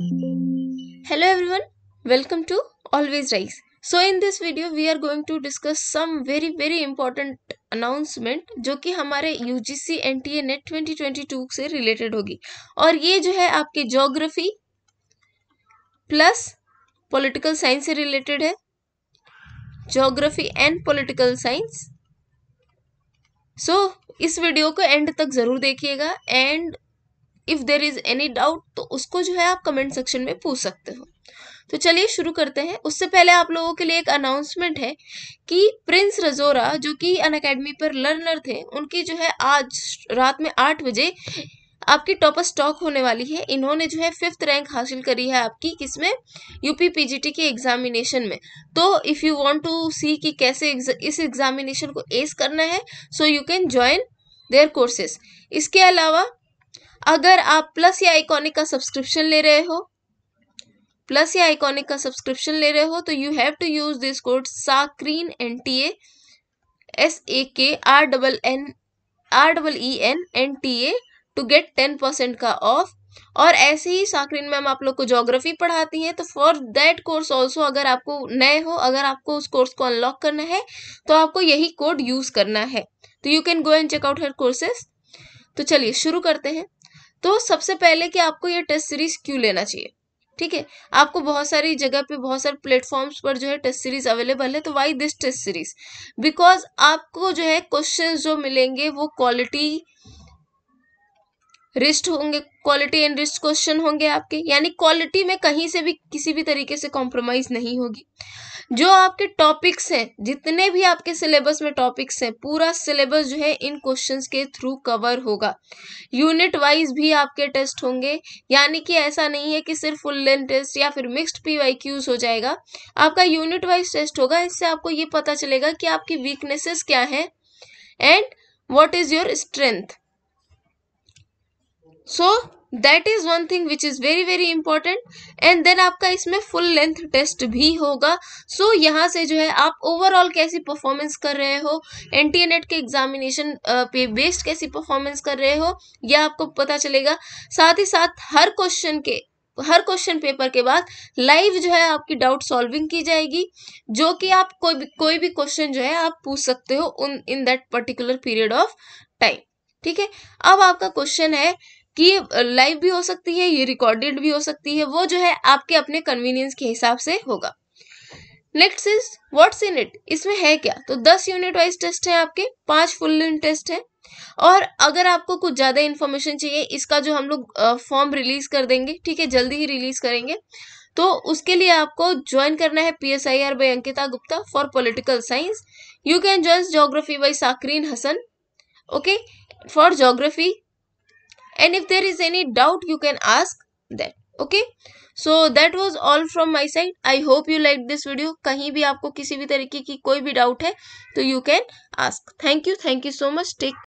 Hello everyone, welcome to Always Rise. So in this video we are going to discuss some very very important announcement जो कि हमारे UGC G N T A net twenty twenty two से related होगी और ये जो है आपके जोग्राफी प्लस पोलिटिकल साइंस से रिलेटेड है geography and political science so इस वीडियो को एंड तक जरूर देखिएगा and if there is any doubt तो उसको जो है आप कमेंट सेक्शन में पूछ सकते हो तो चलिए शुरू करते हैं उससे पहले आप लोगों के लिए एक अनाउंसमेंट है कि प्रिंस रजोरा जो कि अन अकेडमी पर लर्नर थे उनकी जो है आज रात में आठ बजे आपकी टॉपर स्टॉक होने वाली है इन्होंने जो है फिफ्थ रैंक हासिल करी है आपकी किसमें यूपी पीजीटी के एग्जामिनेशन में तो if you want to see कि कैसे इस एग्जामिनेशन को एस करना है so you can join their courses इसके अलावा अगर आप प्लस या आइकॉनिक का सब्सक्रिप्शन ले रहे हो प्लस या आइकॉनिक का सब्सक्रिप्शन ले रहे हो तो you have to use this code साक्रीन N T A S A K R double N R double E N N T A to get ten percent का ऑफ और ऐसे ही साकरीन मैम आप लोग को जोग्राफी पढ़ाती हैं तो फॉर दैट कोर्स ऑल्सो अगर आपको नए हो अगर आपको उस कोर्स को अनलॉक करना है तो आपको यही कोड यूज करना है तो you can go and check out her courses तो चलिए शुरू करते हैं तो सबसे पहले कि आपको ये टेस्ट सीरीज क्यों लेना चाहिए ठीक है आपको बहुत सारी जगह पे बहुत सारे प्लेटफॉर्म्स पर जो है टेस्ट सीरीज अवेलेबल है तो why this test series because आपको जो है क्वेश्चन जो मिलेंगे वो क्वालिटी रिस्ट होंगे क्वालिटी एंड रिस्ट क्वेश्चन होंगे आपके यानी क्वालिटी में कहीं से भी किसी भी तरीके से कॉम्प्रोमाइज़ नहीं होगी जो आपके टॉपिक्स हैं जितने भी आपके सिलेबस में टॉपिक्स हैं पूरा सिलेबस जो है इन क्वेश्चंस के थ्रू कवर होगा यूनिट वाइज भी आपके टेस्ट होंगे यानी कि ऐसा नहीं है कि सिर्फ फुल लेंथ टेस्ट या फिर मिक्सड पी वाई क्यूज हो जाएगा आपका यूनिट वाइज टेस्ट होगा इससे आपको ये पता चलेगा कि आपकी वीकनेसेस क्या हैं and what is your strength so that is one thing which is very very important and then आपका इसमें फुल लेंथ टेस्ट भी होगा सो so, यहाँ से जो है आप ओवरऑल कैसी परफॉर्मेंस कर रहे हो एन टी एन एट के एग्जामिनेशन पे बेस्ड कैसी परफॉर्मेंस कर रहे हो यह आपको पता चलेगा साथ ही साथ हर क्वेश्चन के हर क्वेश्चन पेपर के बाद लाइव जो है आपकी डाउट सॉल्विंग की जाएगी जो कि आप कोई भी कोई भी क्वेश्चन जो है आप पूछ सकते हो उन in that particular period of time ठीक है अब आपका क्वेश्चन है कि लाइव भी हो सकती है ये रिकॉर्डेड भी हो सकती है वो जो है आपके अपने कन्वीनियंस के हिसाब से होगा next is what's in it इसमें है क्या तो दस यूनिट वाइज टेस्ट है आपके पांच फुल टेस्ट है और अगर आपको कुछ ज़्यादा इन्फॉर्मेशन चाहिए इसका जो हम लोग फॉर्म रिलीज कर देंगे ठीक है जल्दी ही रिलीज करेंगे तो उसके लिए आपको ज्वाइन करना है P S I R by Ankita Gupta for political science you can join geography by Sakreen Hasan okay for geography and if there is any doubt you can ask that okay so that was all from my side I hope you like this video कहीं भी आपको किसी भी तरीके की कोई भी doubt है तो you can ask thank you thank you so much take